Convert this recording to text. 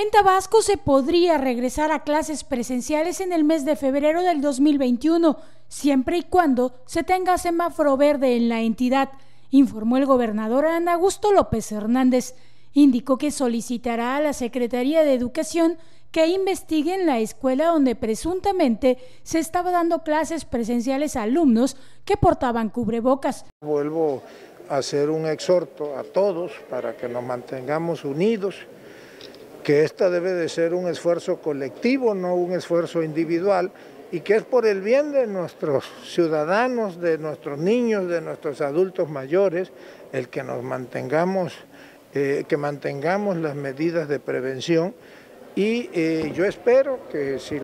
En Tabasco se podría regresar a clases presenciales en el mes de febrero del 2021, siempre y cuando se tenga semáforo verde en la entidad, informó el gobernador Ana Augusto López Hernández. Indicó que solicitará a la Secretaría de Educación que investiguen la escuela donde presuntamente se estaba dando clases presenciales a alumnos que portaban cubrebocas. Vuelvo a hacer un exhorto a todos para que nos mantengamos unidos que esta debe de ser un esfuerzo colectivo, no un esfuerzo individual, y que es por el bien de nuestros ciudadanos, de nuestros niños, de nuestros adultos mayores, el que nos mantengamos, eh, que mantengamos las medidas de prevención. Y eh, yo espero que si